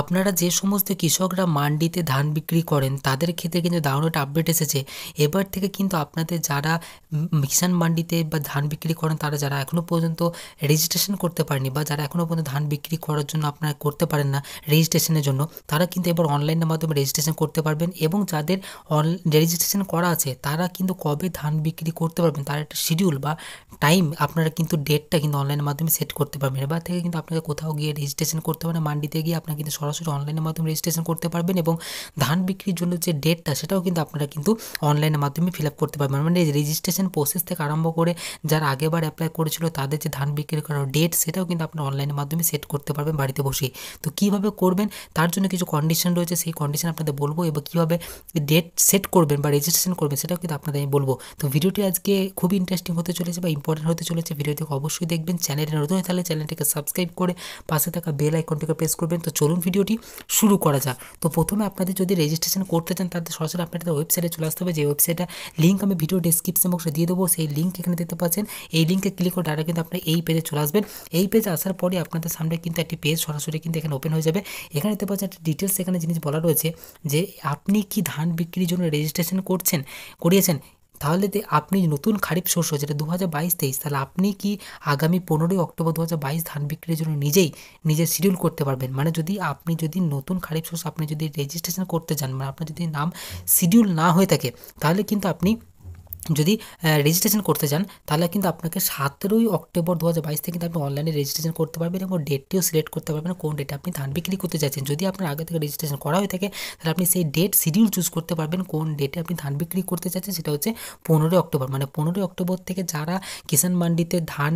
আপনারা যে সমস্ত কৃষকরা মান্ডিতে ধান বিক্রি করেন তাদের ক্ষেত্রে কিন্তু দারুণ একটা আপডেট এসেছে এবার থেকে কিন্তু আপনাদের যারা কিষাণ মান্ডিতে বা ধান বিক্রি করেন তারা যারা এখনও পর্যন্ত রেজিস্ট্রেশন করতে পারেনি বা যারা এখনও পর্যন্ত ধান বিক্রি করার জন্য আপনারা করতে পারেন না রেজিস্ট্রেশনের জন্য তারা কিন্তু এবার অনলাইনের মাধ্যমে রেজিস্ট্রেশন করতে পারবেন এবং যাদের অন রেজিস্ট্রেশন করা আছে তারা কিন্তু কবে ধান বিক্রি করতে পারবেন তার একটা শিডিউল বা টাইম আপনারা কিন্তু ডেটটা কিন্তু অনলাইনের মাধ্যমে সেট করতে পারবেন এবার থেকে কিন্তু আপনাকে কোথাও গিয়ে রেজিস্ট্রেশন করতে পারেন মান্ডিতে গিয়ে আপনার কিন্তু সরাসরি অনলাইনের মাধ্যমে রেজিস্ট্রেশন করতে পারবেন এবং ধান বিক্রির জন্য যে ডেটটা সেটাও কিন্তু আপনারা কিন্তু অনলাইনের মাধ্যমে ফিল আপ করতে পারবেন মানে রেজিস্ট্রেশন প্রসেস থেকে আরম্ভ করে যারা আগেবার অ্যাপ্লাই করেছিল তাদের যে ধান বিক্রি করার ডেট সেটাও কিন্তু আপনারা অনলাইনের মাধ্যমে সেট করতে পারবেন বাড়িতে বসে তো কীভাবে করবেন তার জন্য কিছু কন্ডিশন রয়েছে সেই কন্ডিশন আপনাদের বলবো এবং কীভাবে ডেট সেট করবেন বা রেজিস্ট্রেশন করবেন সেটাও কিন্তু আপনাদের আমি বলবো তো ভিডিওটি আজকে খুব ইন্টারেস্টিং হতে চলেছে বা ইম্পর্টেন্ট হতে চলেছে ভিডিওটিকে অবশ্যই দেখবেন চ্যানেলটি নতুন হয়ে থাকলে চ্যানেলটিকে সাবস্ক্রাইব করে পাশে থাকা বেল আইকনটিকে প্রেস করবেন তো চলুন ভিডিওটি শুরু করা যাক তো প্রথমে আপনাদের যদি রেজিস্ট্রেশন করতে চান তাহলে সরাসরি আপনাদের ওয়েবসাইটে চলে আসতে হবে যে ওয়েবসাইটটা লিঙ্ক আমি ভিডিও ডিসক্রিপশন বক্সে দিয়ে দেবো সেই লিঙ্ক এখানে দেখতে পাচ্ছেন এই লিঙ্কে ক্লিক করে ডাটা কিন্তু আপনার এই পেজে চলে আসবেন এই পেজে আসার পরে আপনাদের সামনে কিন্তু একটি পেজ সরাসরি কিন্তু এখানে ওপেন হয়ে যাবে এখানে দেখতে পাচ্ছেন একটা ডিটেলস এখানে জিনিস বলা রয়েছে যে আপনি কি ধান বিক্রির জন্য রেজিস্ট্রেশন করছেন করিয়েছেন তাহলে আপনি নতুন খারিফ শস্য যেটা দু হাজার বাইশ তেইশ তাহলে আপনি কি আগামী পনেরোই অক্টোবর দু হাজার বাইশ ধান বিক্রির জন্য নিজেই নিজের শিডিউল করতে পারবেন মানে যদি আপনি যদি নতুন খারিফ শস্য আপনি যদি রেজিস্ট্রেশন করতে চান মানে আপনার যদি নাম শিডিউল না হয়ে থাকে তাহলে কিন্তু আপনি যদি রেজিস্ট্রেশন করতে চান তাহলে কিন্তু আপনাকে সতেরোই অক্টোবর দু হাজার বাইশ থেকে কিন্তু আপনি অনলাইনে রেজিস্ট্রেশন করতে পারবেন এবং ডেটটিও সিলেক্ট করতে পারবেন কোন ডেটে আপনি ধান বিক্রি করতে চাইছেন যদি আপনার আগে থেকে রেজিস্ট্রেশন করা হয়ে থাকে তাহলে আপনি সেই ডেট শিডিউল চুজ করতে পারবেন কোন ডেটে আপনি ধান বিক্রি করতে চাচ্ছেন সেটা হচ্ছে পনেরোই অক্টোবর মানে পনেরোই অক্টোবর থেকে যারা কিষাণ মান্ডিতে ধান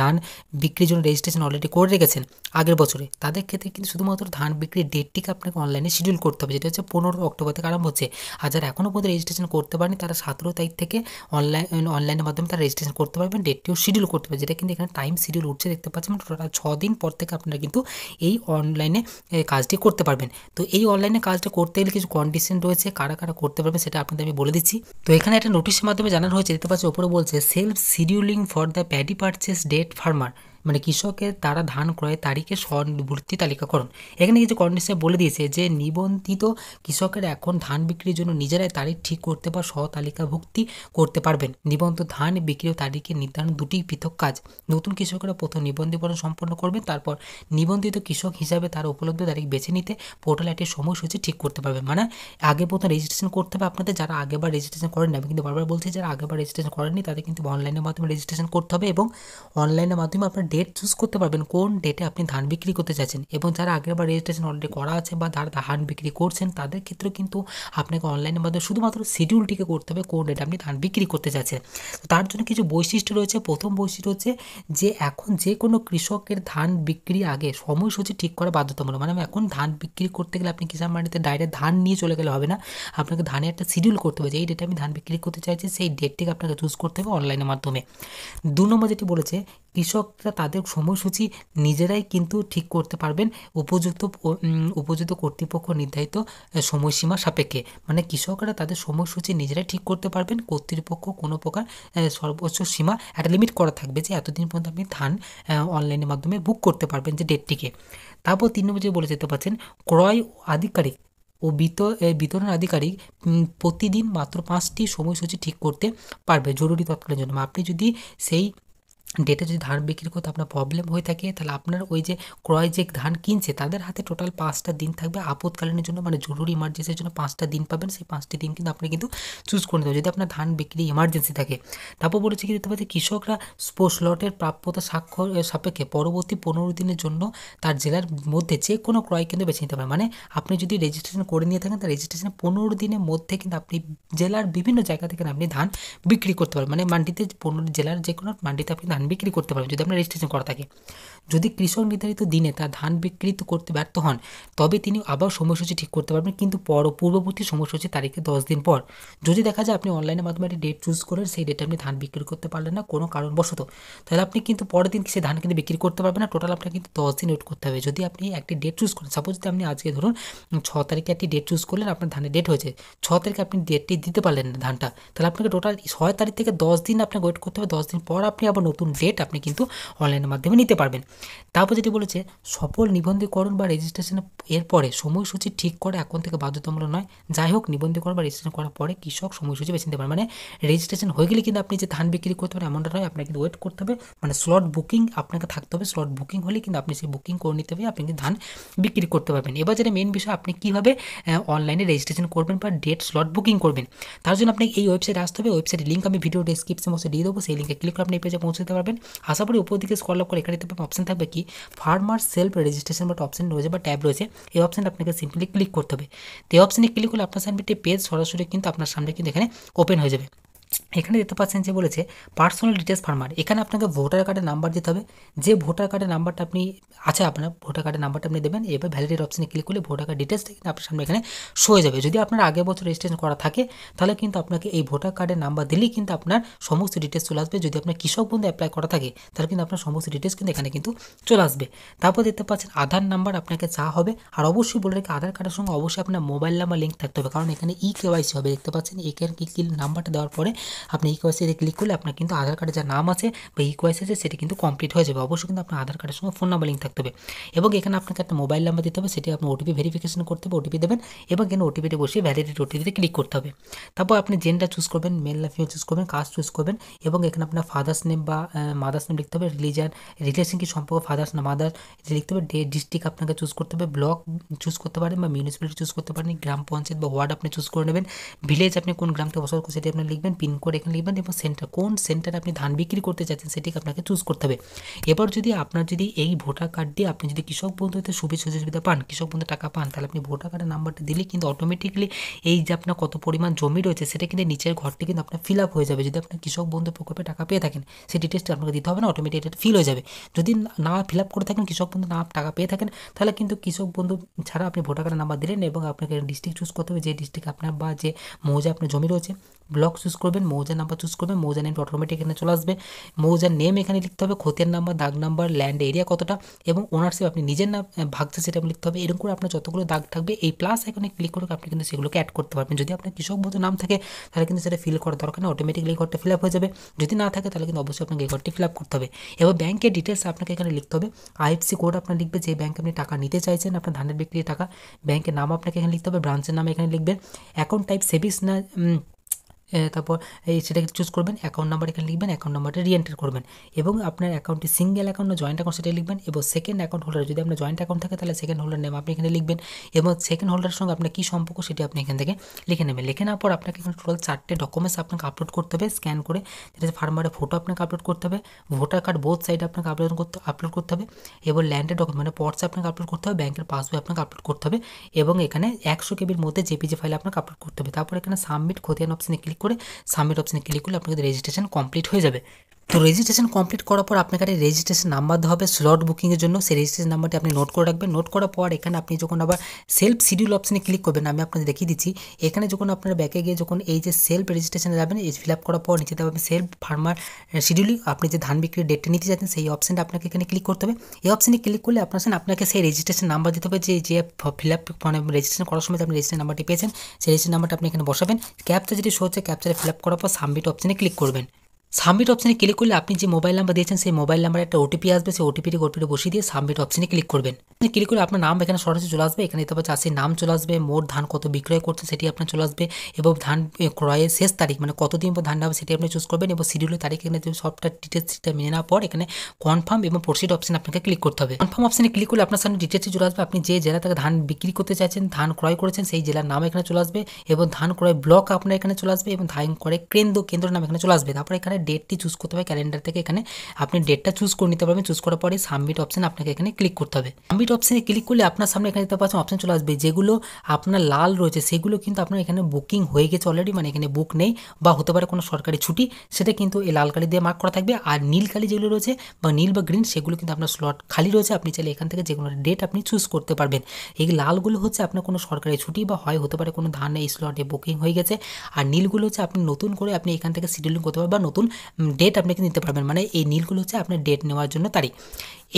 ধান বিক্রির জন্য রেজিস্ট্রেশন অলরেডি করে রেখেছেন আগের বছরে তাদের ক্ষেত্রে কিন্তু শুধুমাত্র ধান বিক্রির ডেটটিকে আপনাকে অনলাইনে শিডিউল করতে হবে যেটা হচ্ছে পনেরো অক্টোবর থেকে আরম্ভ হচ্ছে আর যারা এখনও পর্যন্ত রেজিস্ট্রেশন করতে পারেনি তারা সতেরো তারিখ ওয়েবসাইট থেকে অনলাইন অনলাইনের মাধ্যমে তারা রেজিস্ট্রেশন করতে পারবেন ডেটটিও শিডিউল করতে পারবেন যেটা কিন্তু এখানে টাইম শিডিউল উঠছে দেখতে পাচ্ছেন টোটাল মানে ছ দিন পর থেকে আপনারা কিন্তু এই অনলাইনে কাজটি করতে পারবেন তো এই অনলাইনে কাজটা করতে গেলে কিছু কন্ডিশন রয়েছে কারা কারা করতে পারবে সেটা আপনাদের আমি বলে দিচ্ছি তো এখানে একটা নোটিশের মাধ্যমে জানানো হয়েছে দেখতে পাচ্ছি ওপরে বলছে self scheduling for the paddy purchase date farmer মানে কৃষকের তারা ধান ক্রয়ের তারিখে তালিকা তালিকাকরণ এখানে কিছু কন্ডিশনে বলে দিয়েছে যে নিবন্ধিত কৃষকের এখন ধান বিক্রির জন্য নিজেরাই তারিখ ঠিক করতে বা স্বতালিকাভুক্তি তালিকাভুক্তি করতে পারবেন নিবন্ধ ধান বিক্রি তারিখে নির্ধারণ দুটি পৃথক কাজ নতুন কৃষকেরা প্রথম নিবন্ধীকরণ সম্পন্ন করবেন তারপর নিবন্ধিত কৃষক হিসাবে তার উপলব্ধ তারিখ বেছে নিতে পোর্টাল একটি সময়সূচি ঠিক করতে পারবেন মানে আগে প্রথম রেজিস্ট্রেশন করতে হবে আপনাদের যারা আগেবার রেজিস্ট্রেশন করেন না আমি কিন্তু বারবার বলছি যারা আগেবার রেজিস্ট্রেশন করেননি তাদের কিন্তু অনলাইনের মাধ্যমে রেজিস্ট্রেশন করতে হবে এবং অনলাইনের মাধ্যমে আপনার ডেট চুজ করতে পারবেন কোন ডেটে আপনি ধান বিক্রি করতে চাইছেন এবং যারা আগের বার রেজিস্ট্রেশন অলরেডি করা আছে বা যারা ধান বিক্রি করছেন তাদের ক্ষেত্রে কিন্তু আপনাকে অনলাইনের মাধ্যমে শুধুমাত্র শিডিউলটিকে করতে হবে কোন ডেটে আপনি ধান বিক্রি করতে চাচ্ছেন তার জন্য কিছু বৈশিষ্ট্য রয়েছে প্রথম বৈশিষ্ট্য হচ্ছে যে এখন যে কোনো কৃষকের ধান বিক্রি আগে সময়সূচি ঠিক করা বাধ্যতামূলক মানে এখন ধান বিক্রি করতে গেলে আপনি কিষাণ মান্ডিতে ডাইরেক্ট ধান নিয়ে চলে গেলে হবে না আপনাকে ধানের একটা শিডিউল করতে হবে যে এই ডেটে আমি ধান বিক্রি করতে চাইছি সেই ডেটটিকে আপনাকে চুজ করতে হবে অনলাইনের মাধ্যমে দু নম্বর যেটি বলেছে কৃষকরা তাদের সময়সূচি নিজেরাই কিন্তু ঠিক করতে পারবেন উপযুক্ত উপযুক্ত কর্তৃপক্ষ নির্ধারিত সময়সীমা সাপেক্ষে মানে কৃষকরা তাদের সময়সূচি নিজেরাই ঠিক করতে পারবেন কর্তৃপক্ষ কোনো প্রকার সর্বোচ্চ সীমা একটা লিমিট করা থাকবে যে এতদিন পর্যন্ত আপনি ধান অনলাইনের মাধ্যমে বুক করতে পারবেন যে ডেটটিকে তারপর তিন নম্বর যে বলে যেতে পারছেন ক্রয় আধিকারিক ও বিত বিতরণ আধিকারিক প্রতিদিন মাত্র পাঁচটি সময়সূচি ঠিক করতে পারবে জরুরি তৎকালীন জন্য আপনি যদি সেই ডেটে যদি ধান বিক্রি করতে আপনার প্রবলেম হয়ে থাকে তাহলে আপনার ওই যে ক্রয় যে ধান কিনছে তাদের হাতে টোটাল পাঁচটা দিন থাকবে আপদকালীনের জন্য মানে জরুরি ইমার্জেন্সির জন্য পাঁচটা দিন পাবেন সেই পাঁচটি দিন কিন্তু আপনি কিন্তু চুজ করে নেবেন যদি আপনার ধান বিক্রি ইমার্জেন্সি থাকে তারপর বলেছে কি দিতে পারে কৃষকরা লটের প্রাপ্যতা স্বাক্ষর সাপেক্ষে পরবর্তী পনেরো দিনের জন্য তার জেলার মধ্যে যে কোনো ক্রয় কিন্তু বেছে নিতে পারে মানে আপনি যদি রেজিস্ট্রেশন করে নিয়ে থাকেন তার রেজিস্ট্রেশনের পনেরো দিনের মধ্যে কিন্তু আপনি জেলার বিভিন্ন জায়গা থেকে আপনি ধান বিক্রি করতে পারেন মানে মান্ডিতে পনেরো জেলার যে কোনো মান্ডিতে আপনি ধান বিক্রি করতে পারবেন যদি আপনার রেজিস্ট্রেশন করা থাকে যদি কৃষক নির্ধারিত দিনে তার ধান বিক্রিত করতে ব্যর্থ হন তবে তিনি আবার সময়সূচি ঠিক করতে পারবেন কিন্তু পর পূর্ববর্তী সময়সূচি তারিখে দশ দিন পর যদি দেখা যায় আপনি অনলাইনের মাধ্যমে একটি ডেট চুজ করেন সেই ডেটে আপনি ধান বিক্রি করতে পারলেন না কোনো কারণবশত তাহলে আপনি কিন্তু পরের দিন সেই ধান কিন্তু বিক্রি করতে পারবেন না টোটাল আপনাকে কিন্তু দশ দিন ওয়েট করতে হবে যদি আপনি একটি ডেট চুজ করেন সাপোজ যদি আপনি আজকে ধরুন ছ তারিখে একটি ডেট চুজ করলেন আপনার ধানের ডেট হয়েছে ছ তারিখে আপনি ডেটটি দিতে পারলেন না ধানটা তাহলে আপনাকে টোটাল ছয় তারিখ থেকে দশ দিন আপনাকে ওয়েট করতে হবে দশ দিন পর আপনি আবার নতুন জেড আপনি কিন্তু অনলাইনের মাধ্যমে নিতে পারবেন তারপর যেটি বলেছে সফল নিবন্ধীকরণ বা রেজিস্ট্রেশন এর পরে সময়সূচি ঠিক করে এখন থেকে বাধ্যতামূলক নয় যাই হোক নিবন্ধীকরণ বা রেজিস্ট্রেশন করার পরে কৃষক সময়সূচি বেছে নিতে পারেন মানে রেজিস্ট্রেশন হয়ে গেলে কিন্তু আপনি যে ধান বিক্রি করতে পারেন এমনটা নয় আপনাকে কিন্তু ওয়েট করতে হবে মানে স্লট বুকিং আপনাকে থাকতে হবে স্লট বুকিং হলে কিন্তু আপনি সেই বুকিং করে নিতে হবে আপনি কিন্তু ধান বিক্রি করতে পারবেন এবার যেটা মেন বিষয় আপনি কীভাবে অনলাইনে রেজিস্ট্রেশন করবেন বা ডেট স্লট বুকিং করবেন তার জন্য আপনাকে এই ওয়েবসাইট আসতে হবে ওয়েবসাইটের লিঙ্ক আমি ভিডিও ডিসক্রিপশন বসে দিয়ে দেবো সেই লিঙ্কে ক্লিক করে আপনি এই পেজে পৌঁছে দিতে পারবেন পারবেন আশা করি উপর দিকে স্কল করে এখানে দেখবেন অপশান থাকবে কি ফার্মার সেলফ রেজিস্ট্রেশন বা অপশান রয়েছে বা ট্যাব রয়েছে এই অপশানটা আপনাকে সিম্পলি ক্লিক করতে হবে তো এই অপশানে ক্লিক করলে আপনার সামনে একটি পেজ সরাসরি কিন্তু আপনার সামনে কিন্তু এখানে ওপেন হয়ে যাবে এখানে দেখতে পাচ্ছেন যে বলেছে পার্সোনাল ডিটেলস ফার্মার এখানে আপনাকে ভোটার কার্ডের নাম্বার দিতে হবে যে ভোটার কার্ডের নাম্বারটা আপনি আছে আপনার ভোটার কার্ডের নাম্বারটা আপনি দেবেন এবার ভ্যালিডেট অপশানে ক্লিক করলে ভোটার কার্ড ডিটেলস কিন্তু আপনার সামনে এখানে শো হয়ে যাবে যদি আপনার আগের বছর রেজিস্ট্রেশন করা থাকে তাহলে কিন্তু আপনাকে এই ভোটার কার্ডের নাম্বার দিলেই কিন্তু আপনার সমস্ত ডিটেলস চলে আসবে যদি আপনার কৃষক বন্ধু অ্যাপ্লাই করা থাকে তাহলে কিন্তু আপনার সমস্ত ডিটেলস কিন্তু এখানে কিন্তু চলে আসবে তারপর দেখতে পাচ্ছেন আধার নাম্বার আপনাকে চা হবে আর অবশ্যই বলে রাখি আধার কার্ডের সঙ্গে অবশ্যই আপনার মোবাইল নাম্বার লিঙ্ক থাকতে হবে কারণ এখানে ই কেওয়াইসি হবে দেখতে পাচ্ছেন এখানে কি নাম্বারটা দেওয়ার পরে আপনি ইকোয়াইসিতে ক্লিক করলে আপনার কিন্তু আধার কার্ডে যা নাম আছে বা ইকোয়াইসি আছে সেটি কিন্তু কমপ্লিট হয়ে যাবে অবশ্যই কিন্তু আপনার আধার কার্ডের সঙ্গে ফোন নাম্বার লিঙ্ক থাকতে হবে এবং এখানে আপনাকে একটা মোবাইল নাম্বার দিতে হবে সেটি আপনি ওটিপি ভেরিফিকেশন করতে হবে ওটিপি দেবেন এবং এখানে ওটিপিটি বসে ভ্যালিডিটি ওটিপিতে ক্লিক করতে হবে তারপর আপনি জেন্ডার চুজ করবেন মেল না ফিমেল চুজ করবেন কাজ চুজ করবেন এবং এখানে আপনার ফাদার্স নেম বা মাদার্স নেম লিখতে হবে রিলিজিয়ান রিলেশন কি সম্পর্ক ফাদার্স না মাদার্স লিখতে হবে ডে ডিস্ট্রিক্ট আপনাকে চুজ করতে হবে ব্লক চুজ করতে পারেন বা মিউনিসিপ্যালিটি চুজ করতে পারেন গ্রাম পঞ্চায়েত বা ওয়ার্ড আপনি চুজ করে নেবেন ভিলেজ আপনি কোন গ্রামকে বসবাস করছেন সেটি আপনি লিখবেন পিন কোড এখানে লিখবেন এবং সেন্টার কোন সেন্টারে আপনি ধান বিক্রি করতে চাচ্ছেন সেটিকে আপনাকে চুজ করতে হবে এবার যদি আপনার যদি এই ভোটার কার্ড দিয়ে আপনি যদি কৃষক বন্ধুতে সুবিধা সুযোগ সুবিধা পান কৃষক বন্ধু টাকা পান তাহলে আপনি ভোটার কার্ডের নাম্বারটা দিলে কিন্তু অটোমেটিকলি এই যে আপনার কত পরিমাণ জমি রয়েছে সেটা কিন্তু নিচের ঘরটি কিন্তু আপনার ফিল আপ হয়ে যাবে যদি আপনার কৃষক বন্ধু প্রকল্পে টাকা পেয়ে থাকেন সেই ডিটেলসটা আপনাকে দিতে হবে না অটোমেটিক এটা ফিল হয়ে যাবে যদি না ফিল আপ করে থাকেন কৃষক বন্ধু না টাকা পেয়ে থাকেন তাহলে কিন্তু কৃষক বন্ধু ছাড়া আপনি ভোটার কার্ডের নাম্বার দিলেন এবং আপনাকে ডিস্ট্রিক্ট চুজ করতে হবে যে ডিস্ট্রিক্ট আপনার বা যে মৌজা আপনার জমি রয়েছে ব্লক চুজ করবেন মৌজার নাম্বার চুজ করবেন মৌজা নেম অটোমেটিক এখানে চলে আসবে মৌজার নেম এখানে লিখতে হবে খতিয়ান নাম্বার দাগ নাম্বার ল্যান্ড এরিয়া কতটা এবং ওনারশিপ আপনি নিজের নাম ভাগতে সেটা লিখতে হবে এরকম করে আপনার যতগুলো দাগ থাকবে এই প্লাস এখানে ক্লিক করে আপনি কিন্তু সেগুলোকে অ্যাড করতে পারবেন যদি আপনার কৃষক বন্ধু নাম থাকে তাহলে কিন্তু সেটা ফিল করার দরকার না অটোমেটিকলি এই ঘরটা ফিল আপ হয়ে যাবে যদি না থাকে তাহলে কিন্তু অবশ্যই আপনাকে এই ঘরটি ফিল আপ করতে হবে এবার ব্যাংকের ডিটেলস আপনাকে এখানে লিখতে হবে আইএফসি কোড আপনার লিখবে যে ব্যাংকে আপনি টাকা নিতে চাইছেন আপনার ধানের বিক্রির টাকা ব্যাংকের নাম আপনাকে এখানে লিখতে হবে ব্রাঞ্চের নাম এখানে লিখবেন অ্যাকাউন্ট টাইপ সেভিংস না তারপর এই সেটাকে চুজ করবেন অ্যাকাউন্ট নাম্বার এখানে লিখবেন অ্যাকাউন্ট নাম্বারটা রিএন্টার করবেন এবং আপনার অ্যাকাউন্টটি সিঙ্গেল অ্যাকাউন্ট না জয়েন্ট অ্যাকাউন্ট সেটা লিখবেন এবং সেকেন্ড অ্যাকাউন্ট হোল্ডার যদি আপনার জয়েন্ট অ্যাকাউন্ট থাকে তাহলে সেকেন্ড হোল্ডার নেম আপনি এখানে লিখবেন এবং সেকেন্ড হোল্ডারের সঙ্গে আপনার কী সম্পর্ক সেটি আপনি এখান থেকে লিখে নেবেন লিখে নেওয়ার পর আপনাকে এখানে টোটাল চারটে ডকুমেন্টস আপনাকে আপলোড করতে হবে স্ক্যান করে যেটা ফার্মারের ফটো আপনাকে আপলোড করতে হবে ভোটার কার্ড বোথ সাইডে আপনাকে আপলোড করতে আপলোড করতে হবে এবং ল্যান্ডের ডকুমেন্ট মানে পটস আপনাকে আপলোড করতে হবে ব্যাংকের পাসবই আপনাকে আপলোড করতে হবে এবং এখানে একশো কেবির মধ্যে জেপিজি ফাইল আপনাকে আপলোড করতে হবে তারপর এখানে সাবমিট খতিয়ান অপশানে ক্লিক করে সাবমিট অপশানে ক্লিক করলে আপনাদের রেজিস্ট্রেশন কমপ্লিট হয়ে যাবে তো রেজিস্ট্রেশন কমপ্লিট করার পর আপনাকে একটা রেজিস্ট্রেশন নাম্বার দেওয়া হবে স্লট বুকিংয়ের জন্য সেই রেজিস্ট্রেশন নাম্বারটি আপনি নোট করে রাখবেন নোট করার পর এখানে আপনি যখন আবার সেলফ শিডিউল অপশানে ক্লিক করবেন আমি আপনাদের দেখিয়ে দিচ্ছি এখানে যখন আপনার ব্যাকে গিয়ে যখন এই যে সেলফ রেজিস্ট্রেশনে যাবেন এই ফিল আপ করার পর নিচে দেওয়া সেলফ ফার্মার শিডিউলিং আপনি যে ধান বিক্রির ডেটটা নিতে যাচ্ছেন সেই অপশানটা আপনাকে এখানে ক্লিক করতে হবে এই অপশানে ক্লিক করলে আপনার আপনাকে সেই রেজিস্ট্রেশন নাম্বার দিতে হবে যে যে ফিল আপ মানে রেজিস্ট্রেশন করার সময় আপনি রেজিস্ট্রেশন নাম্বারটি পেয়েছেন সেই রেজিস্ট্রেশন নাম্বারটা আপনি এখানে বসাবেন ক্যাপচার যদি শো হচ্ছে ক্যাপচারে ফিল আপ করার পর সাবমিট অপশানে ক্লিক করবেন সাবমিট অপশানে ক্লিক করলে আপনি যে মোবাইল নাম্বার দিয়েছেন সেই মোবাইল নাম্বারে একটা ওটিপি আসবে সেই ওটিপিটি ওটিপিটি বসিয়ে দিয়ে সাবমিট অপশানে ক্লিক করবেন ক্লিক করে আপনার নাম এখানে সরাসরি চলে আসবে এখানে তারপর চাষির নাম চলে আসবে মোট ধান কত বিক্রয় করছে সেটি আপনার চলে আসবে এবং ধান ক্রয়ের শেষ তারিখ মানে কতদিন পর ধান নেওয়া সেটি আপনি চুজ করবেন এবং শিডিউলের তারিখ এখানে সবটা ডিটেলস সেটা মেনে নেওয়ার পর এখানে কনফার্ম এবং প্রসিড অপশানে আপনাকে ক্লিক করতে হবে কনফার্ম অপশানে ক্লিক করলে আপনার সামনে ডিটেলসটি চলে আসবে আপনি যে জেলা থেকে ধান বিক্রি করতে চাইছেন ধান ক্রয় করেছেন সেই জেলার নাম এখানে চলে আসবে এবং ধান ক্রয় ব্লক আপনার এখানে চলে আসবে এবং ধান ক্রয় কেন্দ্র কেন্দ্র নাম এখানে চলে আসবে তারপর এখানে ডেটটি চুজ করতে হবে ক্যালেন্ডার থেকে এখানে আপনি ডেটটা চুজ করে নিতে পারবেন চুজ করার পরে সাবমিট অপশন আপনাকে এখানে ক্লিক করতে হবে সাবমিট অপশানে ক্লিক করলে আপনার সামনে এখানে দেখতে পাচ্ছেন অপশান চলে আসবে যেগুলো আপনার লাল রয়েছে সেগুলো কিন্তু আপনার এখানে বুকিং হয়ে গেছে অলরেডি মানে এখানে বুক নেই বা হতে পারে কোনো সরকারি ছুটি সেটা কিন্তু এই লাল কালি দিয়ে মার্ক করা থাকবে আর নীল কালি যেগুলো রয়েছে বা নীল বা গ্রিন সেগুলো কিন্তু আপনার স্লট খালি রয়েছে আপনি চাইলে এখান থেকে যে কোনো ডেট আপনি চুজ করতে পারবেন এই লালগুলো হচ্ছে আপনার কোনো সরকারি ছুটি বা হয় হতে পারে কোনো ধান এই স্লটে বুকিং হয়ে গেছে আর নীলগুলো হচ্ছে আপনি নতুন করে আপনি এখান থেকে শিডিউলিং করতে পারবেন বা নতুন ডেট আপনি কিন্তু নিতে পারবেন মানে এই নীলগুলো হচ্ছে আপনার ডেট নেওয়ার জন্য তারিখ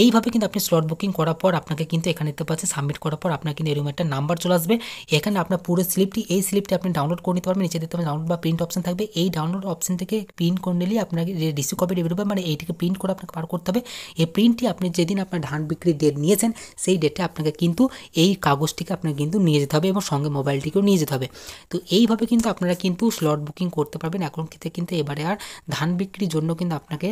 এইভাবে কিন্তু আপনি স্লট বুকিং করার পর আপনাকে কিন্তু এখানে দিতে পারছেন সাবমিট করার পর আপনার কিন্তু এরকম একটা নাম্বার চলে আসবে এখানে আপনার পুরো স্লিপটি এই স্লিপটি আপনি ডাউনলোড করে নিতে পারবেন নিচে দিতে ডাউনলোড বা প্রিন্ট অপশন থাকবে এই ডাউনলোড অপশন থেকে প্রিন্ট করে নিলেই আপনাকে যে রিসিভ কপি বেরোবে মানে এইটিকে প্রিন্ট করে আপনাকে পার করতে হবে এই প্রিন্টটি আপনি যেদিন আপনার ধান বিক্রির ডেট নিয়েছেন সেই ডেটে আপনাকে কিন্তু এই কাগজটিকে আপনাকে কিন্তু নিয়ে যেতে হবে এবং সঙ্গে মোবাইলটিকেও নিয়ে যেতে হবে তো এইভাবে কিন্তু আপনারা কিন্তু স্লট বুকিং করতে পারবেন এখন থেকে কিন্তু এবারে আর ধান বিক্রির জন্য কিন্তু আপনাকে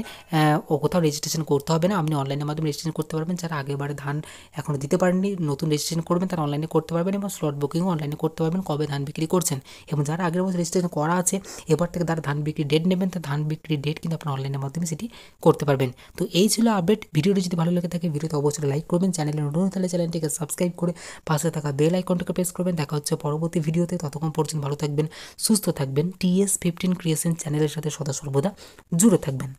কোথাও রেজিস্ট্রেশন করতে হবে না আপনি অনলাইনের মাধ্যমে রেজিস্ট্রেশন করতে পারবেন যারা আগেবারে ধান এখনও দিতে পারেননি নতুন রেজিস্ট্রেশন করবেন তারা অনলাইনে করতে পারবেন এবং স্লট বুকিংও অনলাইনে করতে পারবেন কবে ধান বিক্রি করছেন এবং যারা আগের বছর রেজিস্ট্রেশন করা আছে এবার থেকে তারা ধান বিক্রির ডেট নেবেন তার ধান বিক্রির ডেট কিন্তু আপনি অনলাইনের মাধ্যমে সেটি করতে পারবেন তো এই ছিল আপডেট ভিডিওটি যদি ভালো লাগে থাকে ভিডিওতে অবশ্যই লাইক করবেন চ্যানেলে নতুন তাহলে চ্যানেলটিকে সাবস্ক্রাইব করে পাশে থাকা বেল আইকনটাকে প্রেস করবেন দেখা হচ্ছে পরবর্তী ভিডিওতে ততক্ষণ পর্যন্ত ভালো থাকবেন সুস্থ থাকবেন টিএস ফিফটিন ক্রিয়েশন চ্যানেলের সাথে সদা সর্বদা জুড়ে থাকবেন